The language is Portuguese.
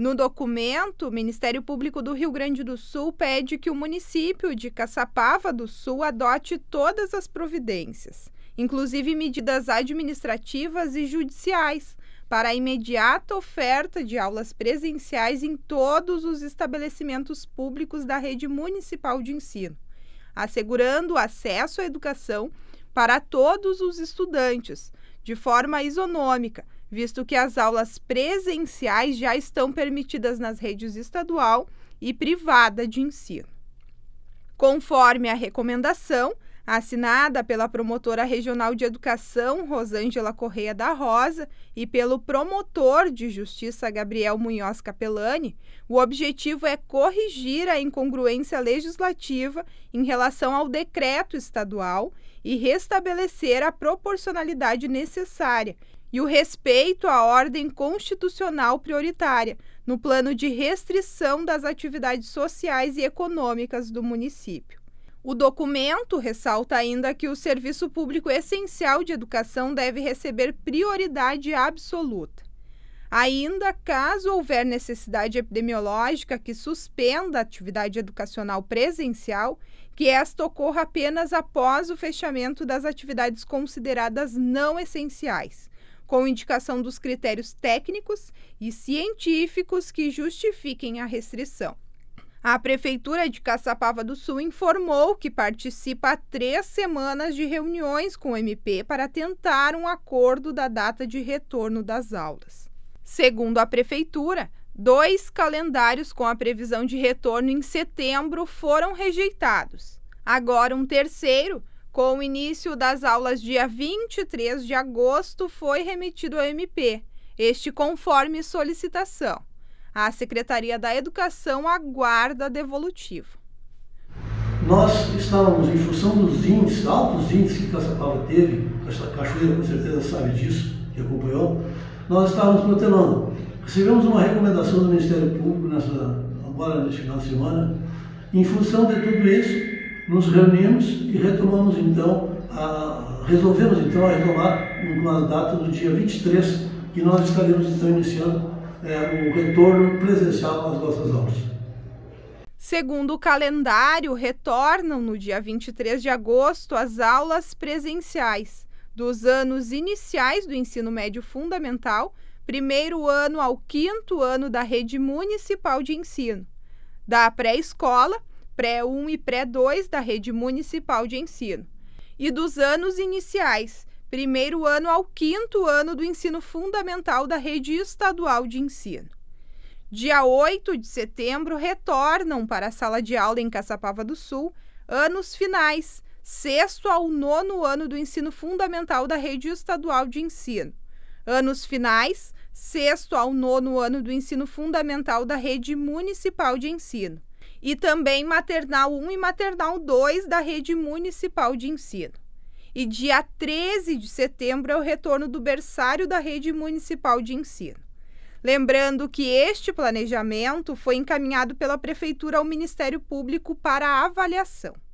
No documento, o Ministério Público do Rio Grande do Sul pede que o município de Caçapava do Sul adote todas as providências, inclusive medidas administrativas e judiciais, para a imediata oferta de aulas presenciais em todos os estabelecimentos públicos da rede municipal de ensino, assegurando acesso à educação para todos os estudantes, de forma isonômica visto que as aulas presenciais já estão permitidas nas redes estadual e privada de ensino. Conforme a recomendação assinada pela promotora regional de educação Rosângela Correia da Rosa e pelo promotor de justiça Gabriel Munhoz Capelani, o objetivo é corrigir a incongruência legislativa em relação ao decreto estadual e restabelecer a proporcionalidade necessária e o respeito à ordem constitucional prioritária, no plano de restrição das atividades sociais e econômicas do município. O documento ressalta ainda que o serviço público essencial de educação deve receber prioridade absoluta. Ainda caso houver necessidade epidemiológica que suspenda a atividade educacional presencial, que esta ocorra apenas após o fechamento das atividades consideradas não essenciais, com indicação dos critérios técnicos e científicos que justifiquem a restrição. A Prefeitura de Caçapava do Sul informou que participa há três semanas de reuniões com o MP para tentar um acordo da data de retorno das aulas. Segundo a Prefeitura, dois calendários com a previsão de retorno em setembro foram rejeitados. Agora, um terceiro com o início das aulas dia 23 de agosto, foi remetido ao MP, este conforme solicitação. A Secretaria da Educação aguarda devolutivo. Nós estávamos, em função dos índices, altos índices que Caçapava teve, Cachoeira com certeza sabe disso, que acompanhou, nós estávamos protelando. Recebemos uma recomendação do Ministério Público nessa, agora neste final de semana, em função de tudo isso, nos reunimos e retomamos então, a, resolvemos então a retomar uma data do dia 23, que nós estaremos então iniciando é, o retorno presencial às nossas aulas. Segundo o calendário, retornam no dia 23 de agosto as aulas presenciais dos anos iniciais do ensino médio fundamental, primeiro ano ao quinto ano da rede municipal de ensino, da pré-escola pré-1 e pré-2 da rede municipal de ensino, e dos anos iniciais, primeiro ano ao quinto ano do ensino fundamental da rede estadual de ensino. Dia 8 de setembro, retornam para a sala de aula em Caçapava do Sul anos finais, sexto ao nono ano do ensino fundamental da rede estadual de ensino. Anos finais, sexto ao nono ano do ensino fundamental da rede municipal de ensino e também Maternal 1 e Maternal 2 da rede municipal de ensino. E dia 13 de setembro é o retorno do berçário da rede municipal de ensino. Lembrando que este planejamento foi encaminhado pela Prefeitura ao Ministério Público para avaliação.